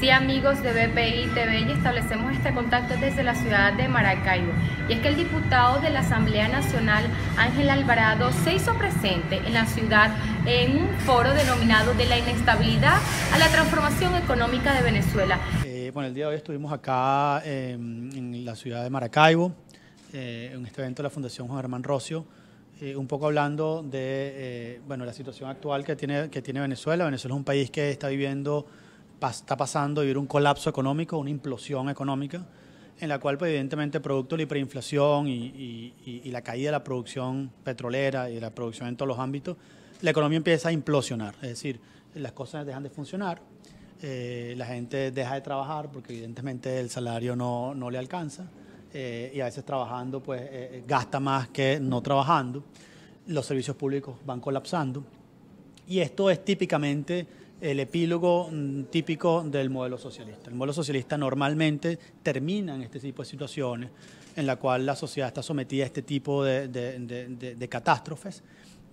Sí, amigos de BPI TV y establecemos este contacto desde la ciudad de Maracaibo. Y es que el diputado de la Asamblea Nacional, Ángel Alvarado, se hizo presente en la ciudad en un foro denominado de la inestabilidad a la transformación económica de Venezuela. Eh, bueno, el día de hoy estuvimos acá em, en la ciudad de Maracaibo, eh, en este evento de la Fundación Juan Germán Rocio, eh, un poco hablando de bueno, la situación actual que tiene, que tiene Venezuela. Venezuela es un país que está viviendo está pasando vivir un colapso económico, una implosión económica, en la cual pues, evidentemente producto de la hiperinflación y, la caída de la producción petrolera y de la producción en todos los ámbitos, la economía empieza a implosionar, es decir, las cosas dejan de funcionar, eh, la gente deja de trabajar porque evidentemente el salario no, le alcanza eh, y a veces trabajando pues eh, gasta más que no trabajando, los servicios públicos van colapsando y esto es típicamente el epílogo mm, típico del modelo socialista. El modelo socialista normalmente termina en este tipo de situaciones en la cual la sociedad está sometida a este tipo de, catástrofes.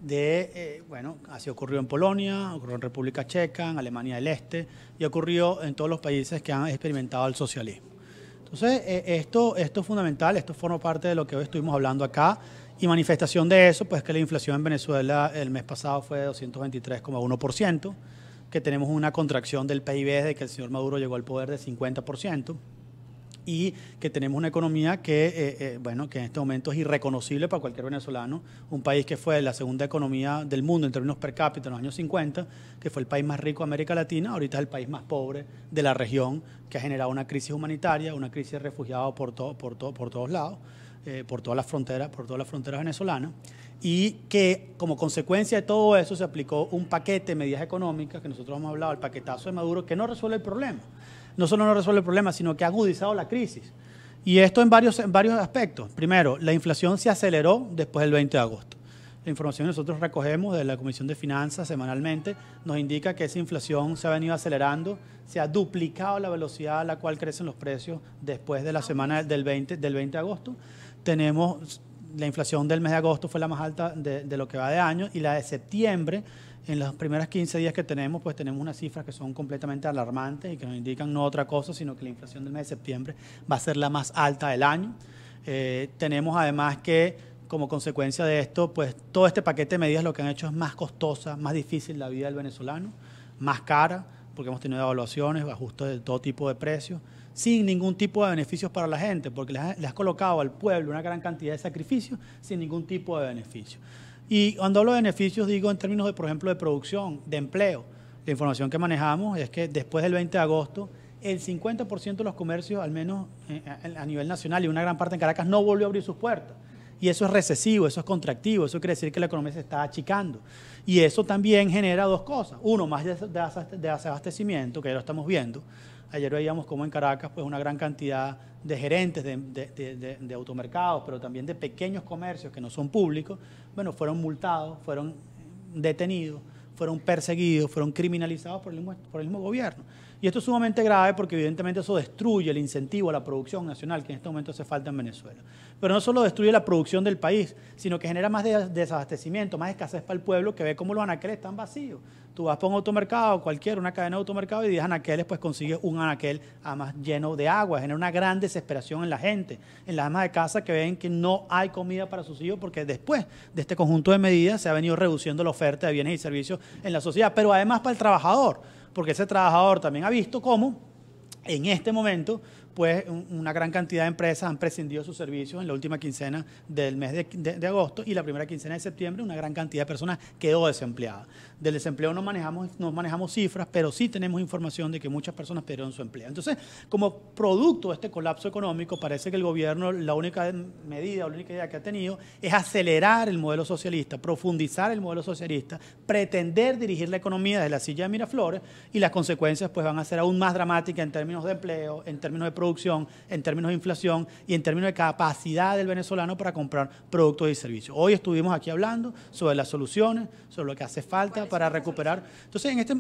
De, eh, bueno, así ocurrió en Polonia, ocurrió en República Checa, en Alemania del Este y ocurrió en todos los países que han experimentado el socialismo. Entonces, eh, esto, esto es fundamental, esto forma parte de lo que hoy estuvimos hablando acá. Y manifestación de eso, pues que la inflación en Venezuela el mes pasado fue de 223,1% que tenemos una contracción del PIB desde que el señor Maduro llegó al poder de 50% y que tenemos una economía que, eh, eh, bueno, que en este momento es irreconocible para cualquier venezolano, un país que fue la segunda economía del mundo en términos per cápita en los años 50, que fue el país más rico de América Latina, ahorita es el país más pobre de la región, que ha generado una crisis humanitaria, una crisis de refugiados por, todo, por, por todos lados, eh, por todas las fronteras, por todas las fronteras venezolanas y que como consecuencia de todo eso se aplicó un paquete de medidas económicas que nosotros hemos hablado, el paquetazo de Maduro, que no resuelve el problema no solo no resuelve el problema, sino que ha agudizado la crisis. Y esto en varios, varios aspectos. Primero, la inflación se aceleró después del 20 de agosto. La información que nosotros recogemos de la Comisión de Finanzas semanalmente nos indica que esa inflación se ha venido acelerando, se ha duplicado la velocidad a la cual crecen los precios después de la semana del 20, del 20 de agosto. Tenemos la inflación del mes de agosto fue la más alta de, de lo que va de año y la de septiembre en los primeros 15 días que tenemos, pues tenemos unas cifras que son completamente alarmantes y que nos indican no otra cosa, sino que la inflación del mes de septiembre va a ser la más alta del año. Eh, tenemos además que como consecuencia de esto, pues todo este paquete de medidas lo que han hecho es más costosa, más difícil la vida del venezolano, más cara, porque hemos tenido evaluaciones, ajustes de todo tipo de precios, sin ningún tipo de beneficios para la gente, porque le has colocado al pueblo una gran cantidad de sacrificios sin ningún tipo de beneficio. Y cuando hablo de beneficios, digo en términos de, por ejemplo, de producción, de empleo. La información que manejamos es que después del 20 de agosto, el 50% de los comercios, al menos eh, a nivel nacional y una gran parte en Caracas, no volvió a abrir sus puertas. Y eso es recesivo, eso es contractivo, eso quiere decir que la economía se está achicando. Y eso también genera dos cosas. Uno, más de desabastecimiento, que ya lo estamos viendo, Ayer veíamos como en Caracas pues una gran cantidad de gerentes de, automercados, pero también de pequeños comercios que no son públicos, bueno, fueron multados, fueron detenidos, fueron perseguidos, fueron criminalizados por el, mismo, por el mismo gobierno. Y esto es sumamente grave porque evidentemente eso destruye el incentivo a la producción nacional que en este momento hace falta en Venezuela. Pero no solo destruye la producción del país, sino que genera más desabastecimiento, más escasez para el pueblo que ve cómo los anaqueles están vacíos. Tú vas por un automercado, cualquier, una cadena de automercado y 10 anaqueles, pues consigues un anaquel además lleno de agua. Genera una gran desesperación en la gente, en las amas de casa que ven que no hay comida para sus hijos porque después de este conjunto de medidas se ha venido reduciendo la oferta de bienes y servicios en la sociedad, pero además para el trabajador, porque ese trabajador también ha visto cómo en este momento pues una gran cantidad de empresas han prescindido de sus servicios en la última quincena del mes de, agosto y la primera quincena de septiembre una gran cantidad de personas quedó desempleada. Del desempleo no manejamos, no manejamos cifras, pero sí tenemos información de que muchas personas perdieron su empleo. Entonces, como producto de este colapso económico, parece que el gobierno la única medida, la única idea que ha tenido es acelerar el modelo socialista, profundizar el modelo socialista, pretender dirigir la economía desde la silla de Miraflores y las consecuencias pues van a ser aún más dramáticas en términos de empleo, en términos de producción producción, en términos de inflación y en términos de capacidad del venezolano para comprar productos y servicios. Hoy estuvimos aquí hablando sobre las soluciones, sobre lo que hace falta para recuperar. Entonces, en este,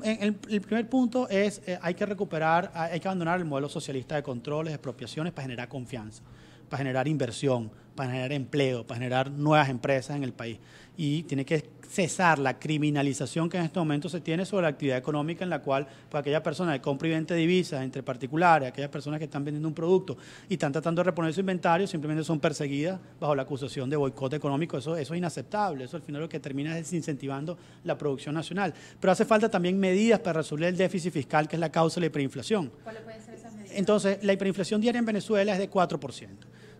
el, primer punto es eh, hay que recuperar, hay que abandonar el modelo socialista de controles, de expropiaciones para generar confianza, para generar inversión, para generar empleo, para generar nuevas empresas en el país y tiene que cesar la criminalización que en este momento se tiene sobre la actividad económica en la cual aquellas aquella persona que compra y vende divisas entre particulares, aquellas personas que están vendiendo un producto y están tratando de reponer su inventario, simplemente son perseguidas bajo la acusación de boicot económico. Eso, es inaceptable. Eso al final lo que termina es desincentivando la producción nacional. Pero hace falta también medidas para resolver el déficit fiscal, que es la causa de la hiperinflación. ¿Cuáles pueden ser esas medidas? Entonces, la hiperinflación diaria en Venezuela es de 4%.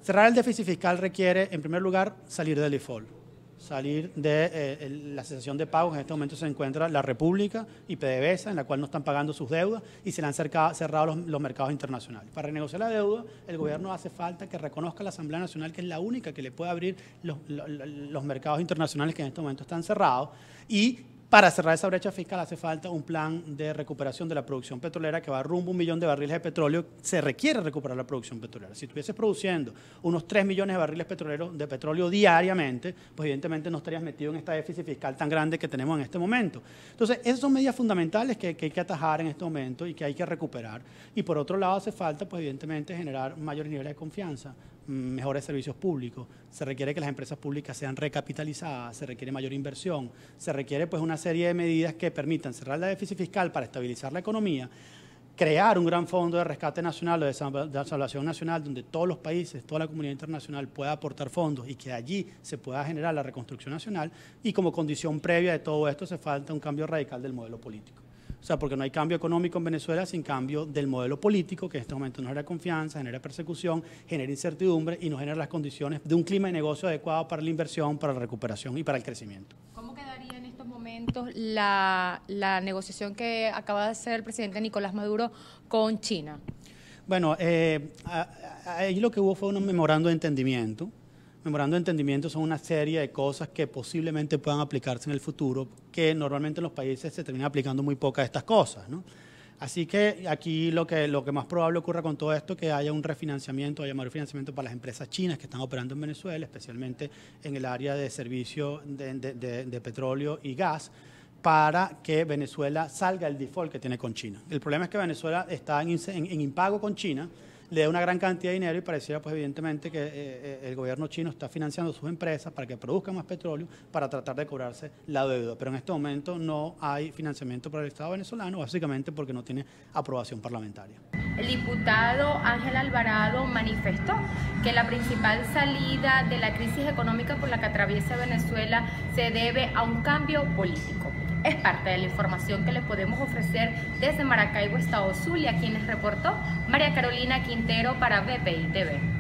Cerrar el déficit fiscal requiere, en primer lugar, salir del default salir de eh, la sensación de pagos. En este momento se encuentra la República y PDVSA, en la cual no están pagando sus deudas y se le han cerrado los, mercados internacionales. Para renegociar la deuda, el gobierno hace falta que reconozca la Asamblea Nacional, que es la única que le puede abrir los, los mercados internacionales que en este momento están cerrados, y para cerrar esa brecha fiscal hace falta un plan de recuperación de la producción petrolera que va rumbo a un millón de barriles de petróleo. Se requiere recuperar la producción petrolera. Si estuvieses produciendo unos 3 millones de barriles petroleros de petróleo diariamente, pues evidentemente no estarías metido en esta déficit fiscal tan grande que tenemos en este momento. Entonces, esas son medidas fundamentales que, que hay que atajar en este momento y que hay que recuperar. Y por otro lado, hace falta, pues evidentemente, generar mayores niveles de confianza mejores servicios públicos, se requiere que las empresas públicas sean recapitalizadas, se requiere mayor inversión, se requiere pues una serie de medidas que permitan cerrar el déficit fiscal para estabilizar la economía, crear un gran fondo de rescate nacional o de salvación nacional donde todos los países, toda la comunidad internacional pueda aportar fondos y que allí se pueda generar la reconstrucción nacional y como condición previa de todo esto se falta un cambio radical del modelo político. O sea, porque no hay cambio económico en Venezuela sin cambio del modelo político, que en este momento no genera confianza, genera persecución, genera incertidumbre y no genera las condiciones de un clima de negocio adecuado para la inversión, para la recuperación y para el crecimiento. ¿Cómo quedaría en estos momentos la, negociación que acaba de hacer el presidente Nicolás Maduro con China? Bueno, eh, ahí lo que hubo fue un memorando de entendimiento Memorando de entendimiento son una serie de cosas que posiblemente puedan aplicarse en el futuro, que normalmente en los países se terminan aplicando muy pocas de estas cosas. ¿no? Así que aquí lo que, lo que más probable ocurra con todo esto es que haya un refinanciamiento, haya mayor refinanciamiento para las empresas chinas que están operando en Venezuela, especialmente en el área de servicio de, petróleo y gas para que Venezuela salga del default que tiene con China. El problema es que Venezuela está en impago con China, le da una gran cantidad de dinero y pareciera pues evidentemente que eh, eh, el gobierno chino está financiando sus empresas para que produzcan más petróleo para tratar de cobrarse la deuda. Pero en este momento no hay financiamiento para el Estado venezolano, básicamente porque no tiene aprobación parlamentaria. El diputado Ángel Alvarado manifestó que la principal salida de la crisis económica por la que atraviesa Venezuela se debe a un cambio político es parte de la información que le podemos ofrecer desde Maracaibo, Estado Zulia, quienes reportó María Carolina Quintero para BPI TV.